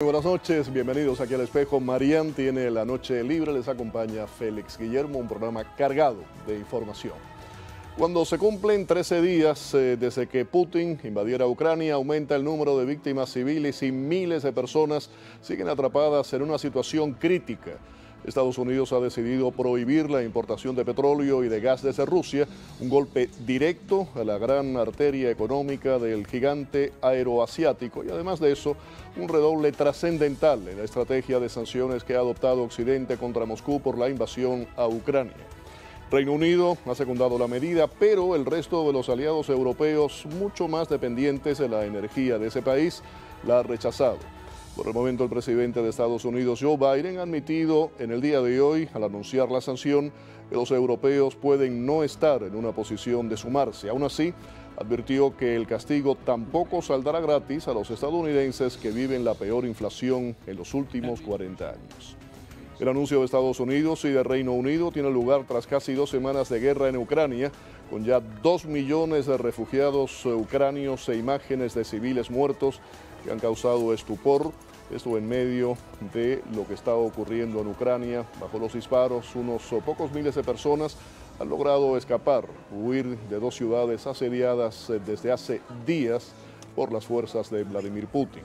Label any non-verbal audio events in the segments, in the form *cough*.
buenas noches, bienvenidos aquí al espejo. Marían tiene la noche libre, les acompaña Félix Guillermo, un programa cargado de información. Cuando se cumplen 13 días eh, desde que Putin invadiera Ucrania, aumenta el número de víctimas civiles y miles de personas siguen atrapadas en una situación crítica. Estados Unidos ha decidido prohibir la importación de petróleo y de gas desde Rusia, un golpe directo a la gran arteria económica del gigante aeroasiático y además de eso, un redoble trascendental en la estrategia de sanciones que ha adoptado Occidente contra Moscú por la invasión a Ucrania. Reino Unido ha secundado la medida, pero el resto de los aliados europeos, mucho más dependientes de la energía de ese país, la ha rechazado. Por el momento, el presidente de Estados Unidos, Joe Biden, ha admitido en el día de hoy, al anunciar la sanción, que los europeos pueden no estar en una posición de sumarse. Aún así, advirtió que el castigo tampoco saldrá gratis a los estadounidenses que viven la peor inflación en los últimos 40 años. El anuncio de Estados Unidos y de Reino Unido tiene lugar tras casi dos semanas de guerra en Ucrania, con ya dos millones de refugiados ucranios e imágenes de civiles muertos que han causado estupor esto en medio de lo que está ocurriendo en Ucrania. Bajo los disparos, unos pocos miles de personas han logrado escapar, huir de dos ciudades asediadas eh, desde hace días por las fuerzas de Vladimir Putin.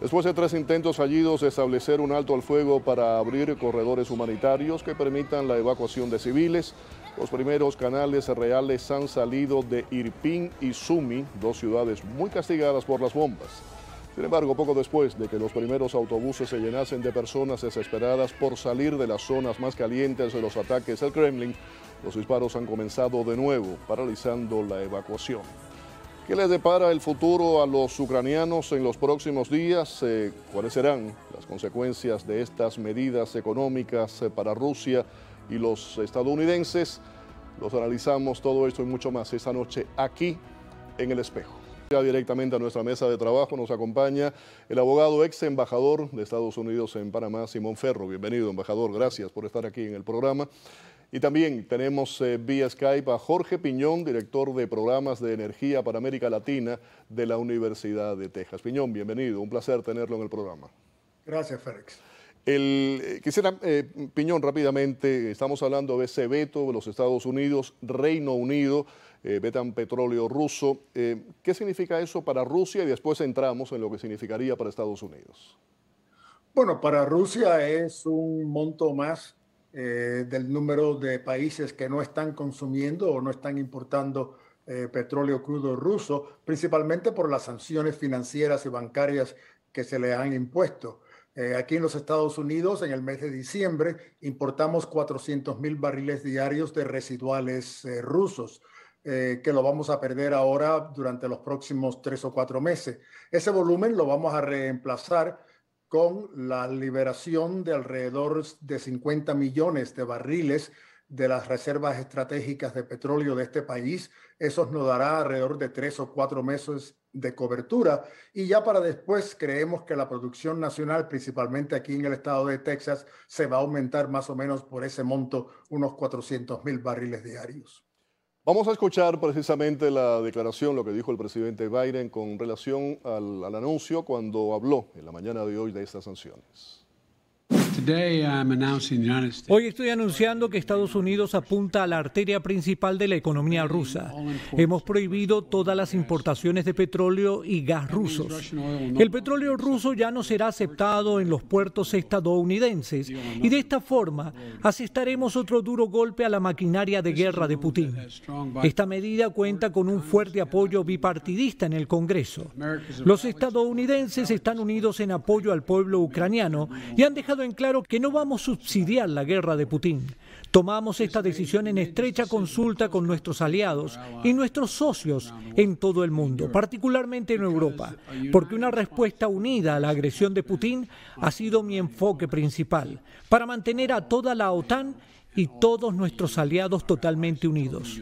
Después de tres intentos fallidos de establecer un alto al fuego para abrir corredores humanitarios que permitan la evacuación de civiles, los primeros canales reales han salido de Irpin y Sumi, dos ciudades muy castigadas por las bombas. Sin embargo, poco después de que los primeros autobuses se llenasen de personas desesperadas por salir de las zonas más calientes de los ataques al Kremlin, los disparos han comenzado de nuevo, paralizando la evacuación. ¿Qué les depara el futuro a los ucranianos en los próximos días? Eh, ¿Cuáles serán las consecuencias de estas medidas económicas eh, para Rusia y los estadounidenses? Los analizamos todo esto y mucho más esta noche aquí en El Espejo. Ya directamente a nuestra mesa de trabajo nos acompaña el abogado ex embajador de Estados Unidos en Panamá, Simón Ferro. Bienvenido, embajador. Gracias por estar aquí en el programa. Y también tenemos eh, vía Skype a Jorge Piñón, director de programas de energía para América Latina de la Universidad de Texas. Piñón, bienvenido. Un placer tenerlo en el programa. Gracias, Félix. Eh, quisiera, eh, Piñón, rápidamente, estamos hablando de ese veto de los Estados Unidos, Reino Unido vetan eh, petróleo ruso. Eh, ¿Qué significa eso para Rusia? Y después entramos en lo que significaría para Estados Unidos. Bueno, para Rusia es un monto más eh, del número de países que no están consumiendo o no están importando petróleo crudo ruso, principalmente por las sanciones financieras y bancarias que se le han impuesto. aquí en los Estados Unidos, en el mes de diciembre, importamos 400 mil barriles diarios de residuales rusos. Eh, que lo vamos a perder ahora durante los próximos tres o cuatro meses. Ese volumen lo vamos a reemplazar con la liberación de alrededor de 50 millones de barriles de las reservas estratégicas de petróleo de este país. Eso nos dará alrededor de tres o cuatro meses de cobertura. Y ya para después creemos que la producción nacional, principalmente aquí en el estado de Texas, se va a aumentar más o menos por ese monto, unos 400 mil barriles diarios. Vamos a escuchar precisamente la declaración, lo que dijo el presidente Biden con relación al, anuncio cuando habló en la mañana de hoy de estas sanciones. Hoy estoy anunciando que Estados Unidos apunta a la arteria principal de la economía rusa. Hemos prohibido todas las importaciones de petróleo y gas rusos. El petróleo ruso ya no será aceptado en los puertos estadounidenses y de esta forma asestaremos otro duro golpe a la maquinaria de guerra de Putin. Esta medida cuenta con un fuerte apoyo bipartidista en el Congreso. Los estadounidenses están unidos en apoyo al pueblo ucraniano y han dejado en claro claro que no vamos a subsidiar la guerra de Putin. Tomamos esta decisión en estrecha consulta con nuestros aliados y nuestros socios en todo el mundo, particularmente en Europa, porque una respuesta unida a la agresión de Putin ha sido mi enfoque principal, para mantener a toda la OTAN y todos nuestros aliados totalmente unidos.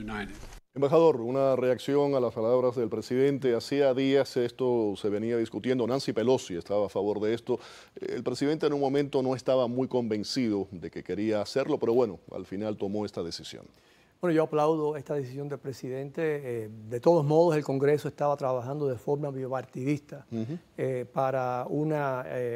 Embajador, una reacción a las palabras del presidente. Hacía días esto se venía discutiendo. Nancy Pelosi estaba a favor de esto. El presidente en un momento no estaba muy convencido de que quería hacerlo, pero bueno, al final tomó esta decisión. Bueno, yo aplaudo esta decisión del presidente. Eh, de todos modos, el Congreso estaba trabajando de forma bipartidista eh, para eh,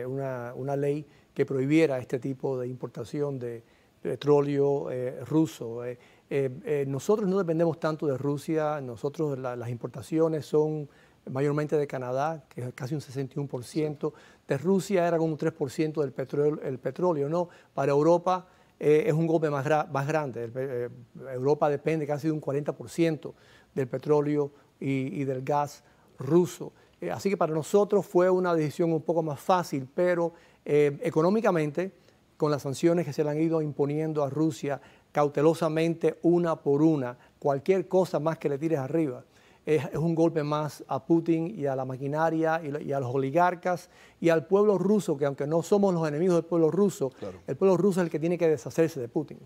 una, una, ley que prohibiera este tipo de importación de petróleo ruso. Eh, eh, nosotros no dependemos tanto de Rusia, nosotros las importaciones son mayormente de Canadá, que es casi un 61%, de Rusia era como un 3% del petróleo, petróleo, ¿no? Para Europa eh, es un golpe más, grande, Europa depende casi de un 40% del petróleo y, del gas ruso. así que para nosotros fue una decisión un poco más fácil, pero económicamente, con las sanciones que se le han ido imponiendo a Rusia, cautelosamente una por una. Cualquier cosa más que le tires arriba es, un golpe más a Putin y a la maquinaria y, a los oligarcas y al pueblo ruso, que aunque no somos los enemigos del pueblo ruso, el pueblo ruso es el que tiene que deshacerse de Putin.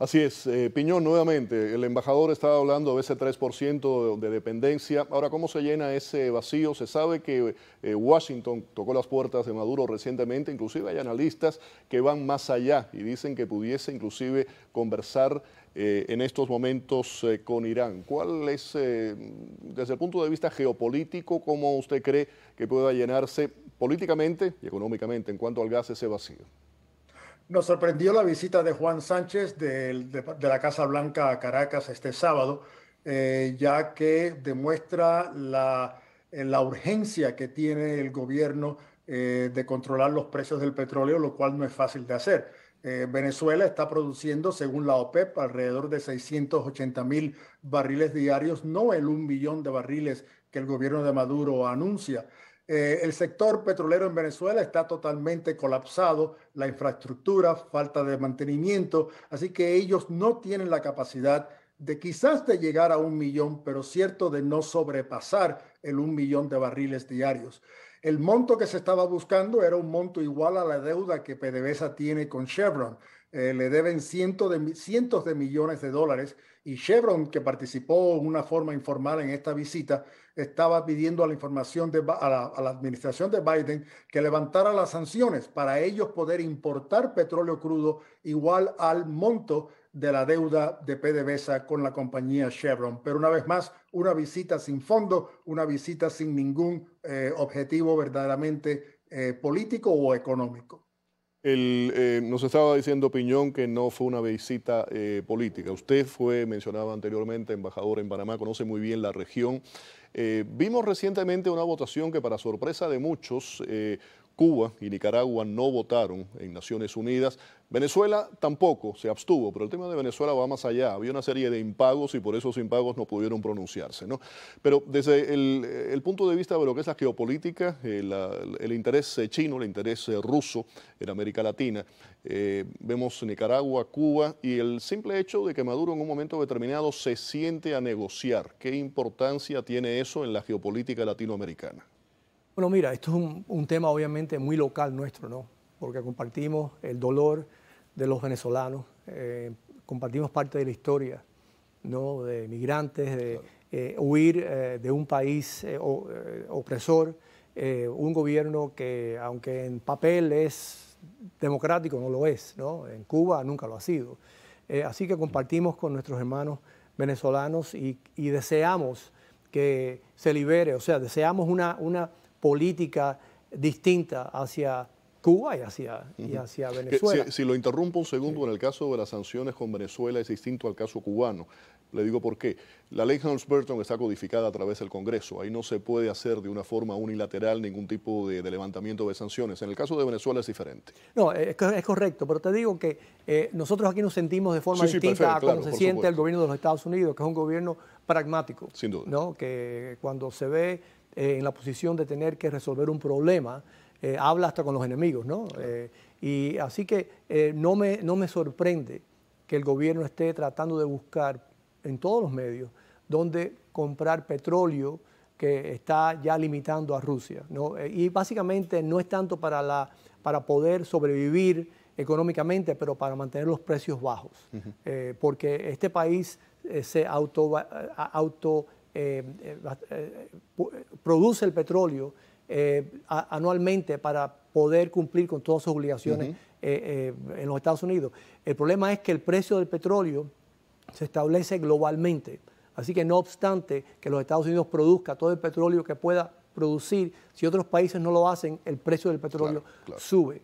Así es, eh, Piñón, nuevamente, el embajador estaba hablando de ese 3% de, dependencia. Ahora, ¿cómo se llena ese vacío? Se sabe que eh, Washington tocó las puertas de Maduro recientemente, inclusive hay analistas que van más allá y dicen que pudiese inclusive conversar eh, en estos momentos con Irán. ¿Cuál es, desde el punto de vista geopolítico, cómo usted cree que pueda llenarse políticamente y económicamente en cuanto al gas ese vacío? Nos sorprendió la visita de Juan Sánchez de, la Casa Blanca a Caracas este sábado, eh, ya que demuestra eh, la, urgencia que tiene el gobierno eh, de controlar los precios del petróleo, lo cual no es fácil de hacer. Venezuela está produciendo, según la OPEP, alrededor de 680 mil barriles diarios, no el un millón de barriles que el gobierno de Maduro anuncia. Eh, el sector petrolero en Venezuela está totalmente colapsado, la infraestructura, falta de mantenimiento, así que ellos no tienen la capacidad de quizás de llegar a un millón, pero cierto de no sobrepasar el un millón de barriles diarios. El monto que se estaba buscando era un monto igual a la deuda que PDVSA tiene con Chevron. Eh, le deben cientos de, cientos de millones de dólares y Chevron, que participó de una forma informal en esta visita, estaba pidiendo a la información de, a, la, administración de Biden que levantara las sanciones para ellos poder importar petróleo crudo igual al monto de la deuda de PDVSA con la compañía Chevron. Pero una vez más, una visita sin fondo, una visita sin ningún eh, objetivo verdaderamente eh, político o económico. El, eh, nos estaba diciendo Piñón que no fue una visita eh, política. Usted fue, mencionado anteriormente, embajador en Panamá, conoce muy bien la región. Eh, vimos recientemente una votación que para sorpresa de muchos Cuba y Nicaragua no votaron en Naciones Unidas. Venezuela tampoco se abstuvo, pero el tema de Venezuela va más allá. Había una serie de impagos y por esos impagos no pudieron pronunciarse. ¿no? Pero desde el, punto de vista de lo que es la geopolítica, eh, el, interés chino, el interés ruso en América Latina, eh, vemos Nicaragua, Cuba y el simple hecho de que Maduro en un momento determinado se siente a negociar. ¿Qué importancia tiene eso en la geopolítica latinoamericana? Bueno, mira, esto es un, tema obviamente muy local nuestro, ¿no? Porque compartimos el dolor de los venezolanos, eh, compartimos parte de la historia, ¿no? De migrantes, de eh, huir eh, de un país opresor, un gobierno que, aunque en papel es democrático, no lo es, ¿no? En Cuba nunca lo ha sido. así que compartimos con nuestros hermanos venezolanos y, y, deseamos que se libere, o sea, deseamos una, una política distinta hacia Cuba y hacia, y hacia Venezuela. Si, lo interrumpo un segundo, en el caso de las sanciones con Venezuela es distinto al caso cubano. Le digo por qué. La ley Hans burton está codificada a través del Congreso. Ahí no se puede hacer de una forma unilateral ningún tipo de, levantamiento de sanciones. En el caso de Venezuela es diferente. No, eh, es, correcto, pero te digo que eh, nosotros aquí nos sentimos de forma distinta a cómo se siente el gobierno de los Estados Unidos, que es un gobierno pragmático. Sin duda. Que eh, cuando se ve eh, en la posición de tener que resolver un problema, eh, habla hasta con los enemigos, ¿no? Eh, y así que no, me, no me sorprende que el gobierno esté tratando de buscar en todos los medios dónde comprar petróleo que está ya limitando a Rusia. ¿no? Y básicamente no es tanto para, la, para poder sobrevivir económicamente, pero para mantener los precios bajos, porque este país se auto, auto eh, eh, eh, produce el petróleo anualmente para poder cumplir con todas sus obligaciones en los Estados Unidos. El problema es que el precio del petróleo se establece globalmente. Así que no obstante que los Estados Unidos produzca todo el petróleo que pueda producir, si otros países no lo hacen, el precio del petróleo sube.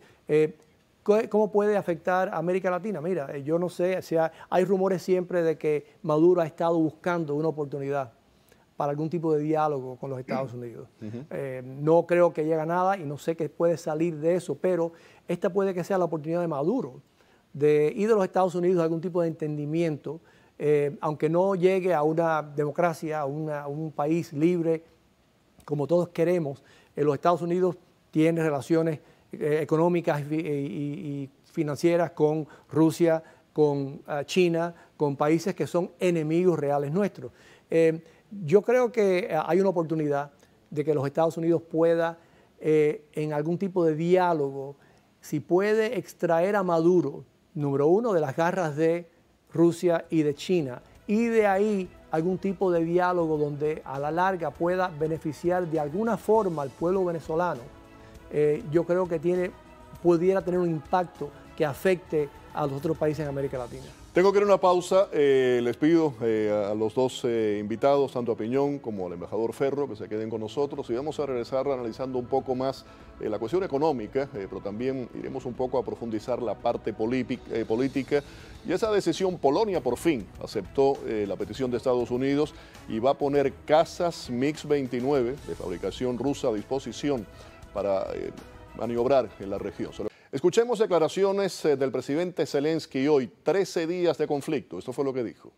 ¿Cómo puede afectar a América Latina? Mira, yo no sé, o sea, hay rumores siempre de que Maduro ha estado buscando una oportunidad para algún tipo de diálogo con los Estados Unidos. Eh, no creo que llegue a nada y no sé qué puede salir de eso, pero esta puede que sea la oportunidad de Maduro de ir de los Estados Unidos a algún tipo de entendimiento, eh, aunque no llegue a una democracia, a, un país libre como todos queremos. Eh, los Estados Unidos tiene relaciones económicas y, financieras con Rusia, con ah, China, con países que son enemigos reales nuestros. Yo creo que eh, hay una oportunidad de que los Estados Unidos pueda, eh, en algún tipo de diálogo, si puede extraer a Maduro, número uno, de las garras de Rusia y de China, y de ahí algún tipo de diálogo donde a la larga pueda beneficiar de alguna forma al pueblo venezolano, eh, yo creo que tiene, pudiera tener un impacto que afecte a los otros países en América Latina. Tengo que ir a una pausa. Eh, les pido eh, a los dos eh, invitados, tanto a Piñón como al embajador Ferro, que se queden con nosotros y vamos a regresar analizando un poco más la cuestión económica, pero también iremos un poco a profundizar la parte política. Y esa decisión, Polonia por fin aceptó la petición de Estados Unidos y va a poner casas MiX-29 de fabricación rusa a disposición para maniobrar en la región. Escuchemos declaraciones eh, del presidente Zelensky hoy, 13 días de conflicto. Esto fue lo que dijo.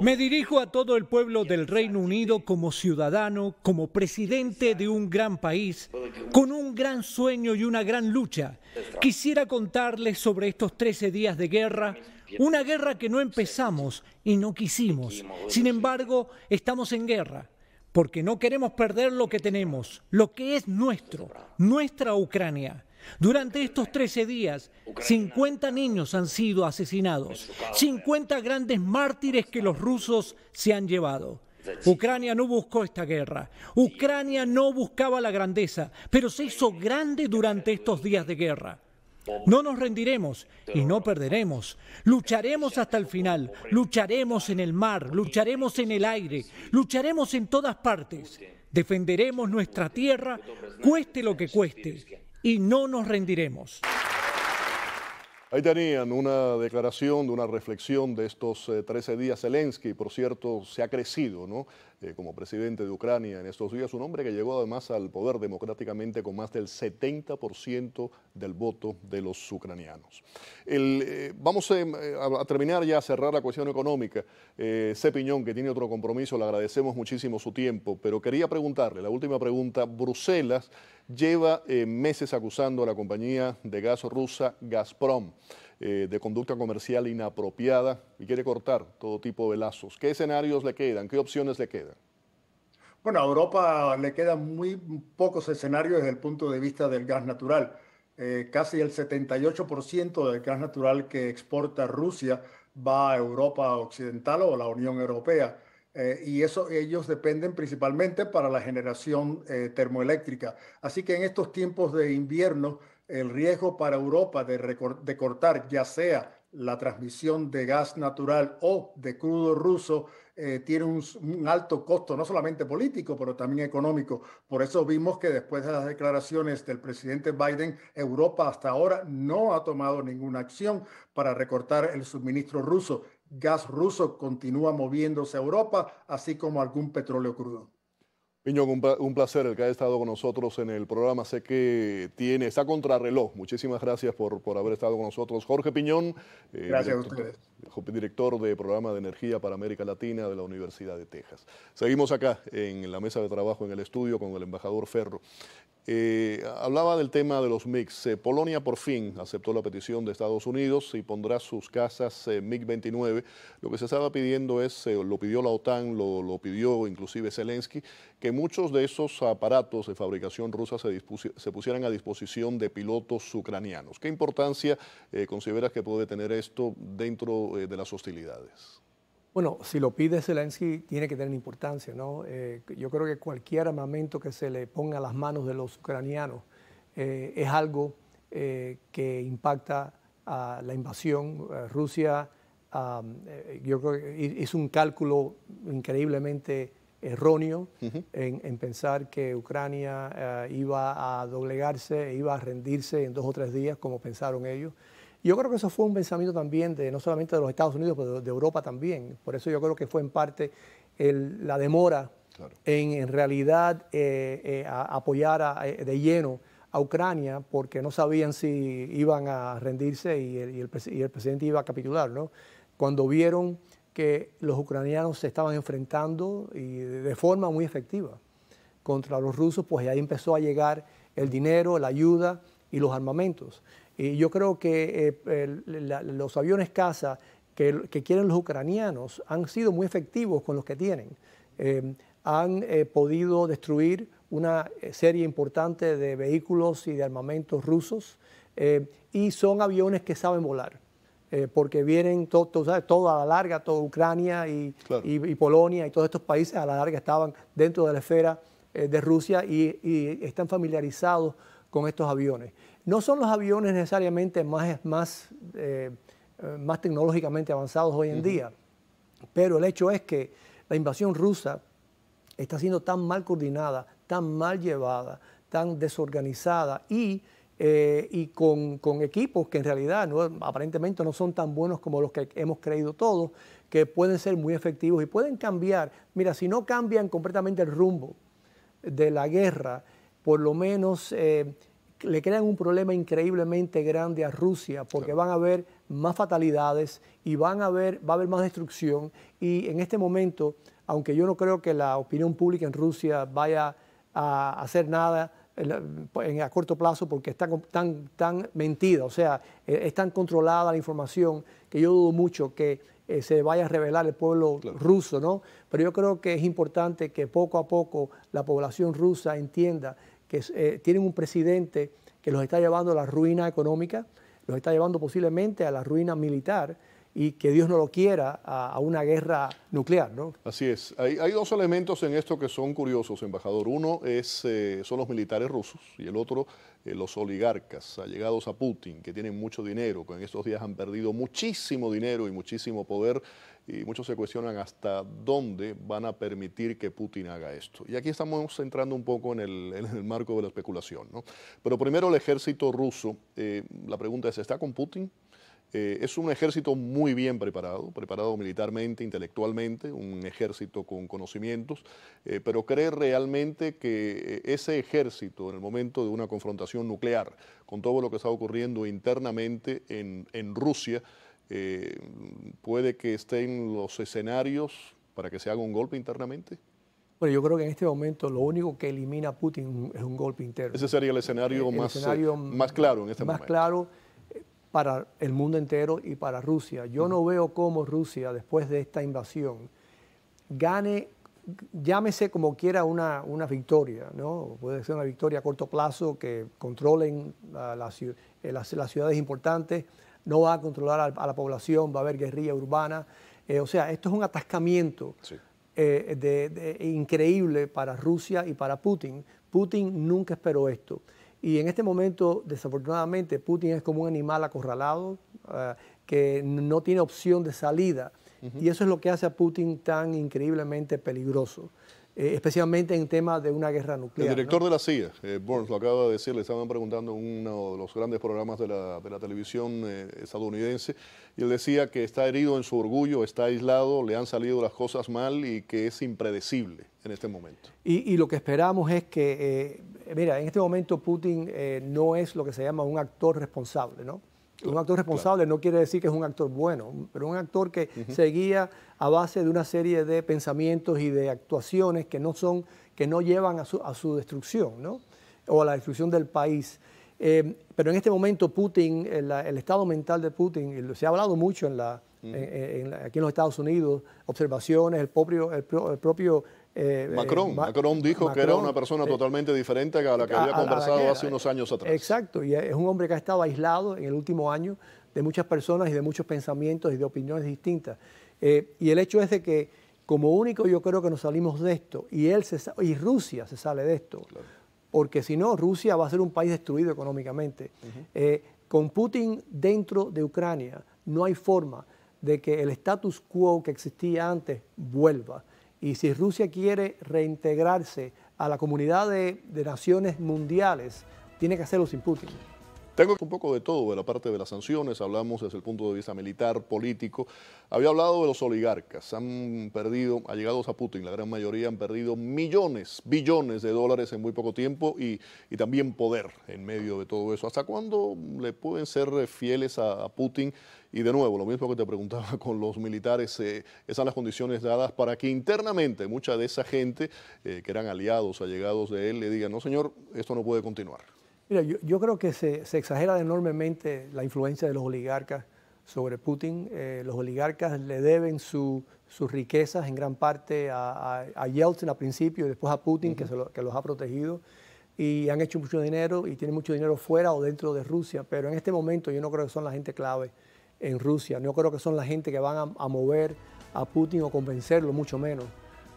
Me dirijo a todo el pueblo del Reino Unido como ciudadano, como presidente de un gran país, con un gran sueño y una gran lucha. Quisiera contarles sobre estos 13 días de guerra, una guerra que no empezamos y no quisimos. Sin embargo, estamos en guerra porque no queremos perder lo que tenemos, lo que es nuestro, nuestra Ucrania. Durante estos 13 días, 50 niños han sido asesinados, 50 grandes mártires que los rusos se han llevado. Ucrania no buscó esta guerra, Ucrania no buscaba la grandeza, pero se hizo grande durante estos días de guerra. No nos rendiremos y no perderemos. Lucharemos hasta el final. Lucharemos en el mar, lucharemos en el aire, lucharemos en todas partes. Defenderemos nuestra tierra, cueste lo que cueste, y no nos rendiremos. Ahí tenían una declaración de una reflexión de estos 13 eh, días Zelensky, por cierto, se ha crecido, ¿no? Este, como presidente de Ucrania en estos días, un hombre que llegó además al poder democráticamente con más del 70% del voto de los ucranianos. Eh, vamos eh, a, terminar ya, a cerrar la cuestión económica. Eh, Piñón, que tiene otro compromiso, le agradecemos muchísimo su tiempo, pero quería preguntarle, la última pregunta, Bruselas lleva eh, meses acusando a la compañía de gas rusa Gazprom eh, de conducta comercial inapropiada y quiere cortar todo tipo de lazos. ¿Qué escenarios le quedan? ¿Qué opciones le quedan? Bueno, a Europa le quedan muy pocos escenarios desde el punto de vista del gas natural. Eh, casi el 78% del gas natural que exporta Rusia va a Europa Occidental o la Unión Europea. Eh, y eso ellos dependen principalmente para la generación termoeléctrica. Así que en estos tiempos de invierno, el riesgo para Europa de, recortar, cortar ya sea la transmisión de gas natural o de crudo ruso eh, tiene un, un, alto costo, no solamente político, pero también económico. Por eso vimos que después de las declaraciones del presidente Biden, Europa hasta ahora no ha tomado ninguna acción para recortar el suministro ruso. Gas ruso continúa moviéndose a Europa, así como algún petróleo crudo. Piñón, un placer el que ha estado con nosotros en el programa. Sé que tiene, está contrarreloj. Muchísimas gracias por, haber estado con nosotros. Jorge Piñón, eh, director de Programa de Energía para América Latina de la Universidad de Texas. Seguimos acá en la mesa de trabajo, en el estudio, con el embajador Ferro. Eh, hablaba del tema de los MIGs. Eh, Polonia por fin aceptó la petición de Estados Unidos y pondrá sus casas eh, MiG-29. Lo que se estaba pidiendo es, lo pidió la OTAN, lo, pidió inclusive Zelensky, que muchos de esos aparatos de fabricación rusa se, se pusieran a disposición de pilotos ucranianos. ¿Qué importancia consideras que puede tener esto dentro de las hostilidades? Bueno, si lo pide Zelensky, tiene que tener importancia, ¿no? Eh, yo creo que cualquier armamento que se le ponga a las manos de los ucranianos eh, es algo eh, que impacta a la invasión. Rusia, yo creo un cálculo increíblemente erróneo en, en, pensar que Ucrania iba a doblegarse, e iba a rendirse en dos o tres días, como pensaron ellos. Yo creo que eso fue un pensamiento también de no solamente de los Estados Unidos, pero de Europa también. Por eso yo creo que fue en parte la demora en, en, realidad eh, eh, apoyar eh, de lleno a Ucrania porque no sabían si iban a rendirse y el, presidente iba a capitular. ¿no? Cuando vieron que los ucranianos se estaban enfrentando y de forma muy efectiva contra los rusos, pues ahí empezó a llegar el dinero, la ayuda y los armamentos. Y yo creo que eh, los aviones caza que, quieren los ucranianos han sido muy efectivos con los que tienen. Em, han eh, podido destruir una eh, serie importante de vehículos y de armamentos rusos y son aviones que saben volar. porque vienen todos a la larga, toda Ucrania y, Polonia y todos estos países a la larga estaban dentro de la esfera de Rusia y están familiarizados con estos aviones. No son los aviones necesariamente más, más, eh, más tecnológicamente avanzados hoy en día, pero el hecho es que la invasión rusa está siendo tan mal coordinada, tan mal llevada, tan desorganizada y, eh, con, equipos que en realidad aparentemente no son tan buenos como los que hemos creído todos, que pueden ser muy efectivos y pueden cambiar. Mira, si no cambian completamente el rumbo de la guerra, por lo menos eh, le crean un problema increíblemente grande a Rusia porque van a haber más fatalidades y van a haber, va a haber más destrucción. Y en este momento, aunque yo no creo que la opinión pública en Rusia vaya a hacer nada en, a corto plazo porque está tan, mentida, o sea, eh, es tan controlada la información que yo dudo mucho que eh, se vaya a revelar el pueblo ruso, ¿no? Pero yo creo que es importante que poco a poco la población rusa entienda que eh, tienen un presidente que los está llevando a la ruina económica, los está llevando posiblemente a la ruina militar, y que Dios no lo quiera a, una guerra nuclear, ¿no? Así es. Hay, dos elementos en esto que son curiosos, embajador. Uno es, eh, son los militares rusos y el otro eh, los oligarcas allegados a Putin, que tienen mucho dinero, que en estos días han perdido muchísimo dinero y muchísimo poder y muchos se cuestionan hasta dónde van a permitir que Putin haga esto. Y aquí estamos entrando un poco en el, marco de la especulación. ¿no? Pero primero el ejército ruso, eh, la pregunta es, ¿está con Putin? Eh, es un ejército muy bien preparado, preparado militarmente, intelectualmente, un ejército con conocimientos, eh, pero cree realmente que eh, ese ejército en el momento de una confrontación nuclear, con todo lo que está ocurriendo internamente en, Rusia, puede que estén los escenarios para que se haga un golpe internamente? Bueno, yo creo que en este momento lo único que elimina a Putin es un golpe interno. Ese sería el escenario, más, claro en este momento para el mundo entero y para Rusia. Yo no veo cómo Rusia, después de esta invasión, gane, llámese como quiera una, una victoria, ¿no? Puede ser una victoria a corto plazo, que controlen eh, las, ciudades importantes, no va a controlar a, la población, va a haber guerrilla urbana. Eh, o sea, esto es un atascamiento eh, increíble para Rusia y para Putin. Putin nunca esperó esto. Y en este momento, desafortunadamente, Putin es como un animal acorralado eh, que no tiene opción de salida. Y eso es lo que hace a Putin tan increíblemente peligroso. Eh, especialmente en tema de una guerra nuclear. El director de la CIA, eh, Burns, lo acaba de decir, le estaban preguntando en uno de los grandes programas de la, televisión estadounidense, y él decía que está herido en su orgullo, está aislado, le han salido las cosas mal y que es impredecible en este momento. y lo que esperamos es que mira, en este momento Putin eh, no es lo que se llama un actor responsable, ¿no? Un actor responsable no quiere decir que es un actor bueno, pero un actor que se guía a base de una serie de pensamientos y de actuaciones que no son, que no llevan a su, a su destrucción, ¿no? O a la destrucción del país. Eh, pero en este momento Putin, eh, el, estado mental de Putin, se ha hablado mucho aquí en los Estados Unidos, observaciones, el propio, el propio eh, eh, Macron, Macron dijo que era una persona eh, totalmente diferente a la que había conversado hace unos años atrás. Exacto, y es un hombre que ha estado aislado en el último año de muchas personas y de muchos pensamientos y de opiniones distintas. y el hecho es de que como único yo creo que nos salimos de esto y, él se, y Rusia se sale de esto, porque si no Rusia va a ser un país destruido económicamente. con Putin dentro de Ucrania no hay forma de que el status quo que existía antes vuelva y si Rusia quiere reintegrarse a la comunidad de, naciones mundiales, tiene que hacerlo sin Putin. Tengo un poco de todo, de la parte de las sanciones, hablamos desde el punto de vista militar, político. Había hablado de los oligarcas, han perdido, allegados a Putin, la gran mayoría han perdido millones, billones de dólares en muy poco tiempo y, también poder en medio de todo eso. ¿Hasta cuándo le pueden ser fieles a, Putin? Y de nuevo, lo mismo que te preguntaba *laughs* con los militares, eh, esas son las condiciones dadas para que internamente mucha de esa gente eh, que eran aliados, allegados de él, le digan, no señor, esto no puede continuar. Mira, yo, creo que se, exagera enormemente la influencia de los oligarcas sobre Putin. Eh, los oligarcas le deben sus riquezas en gran parte a, Yeltsin al principio y después a Putin, que, que los ha protegido. Y han hecho mucho dinero y tienen mucho dinero fuera o dentro de Rusia. Pero en este momento yo no creo que son la gente clave en Rusia. No creo que son la gente que van a mover a Putin o convencerlo, mucho menos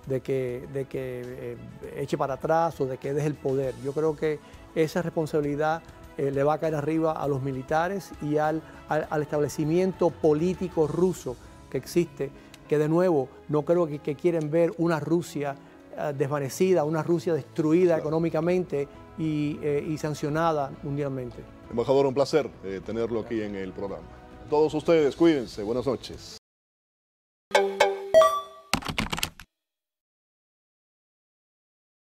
de que, de que eh, eche para atrás o de que deje el poder. Yo creo que esa responsabilidad eh, le va a caer arriba a los militares y al, al, establecimiento político ruso que existe, que de nuevo no creo que, quieren ver una Rusia eh, desvanecida, una Rusia destruida económicamente y, sancionada mundialmente. Embajador, un placer tenerlo aquí en el programa. Todos ustedes, cuídense, buenas noches.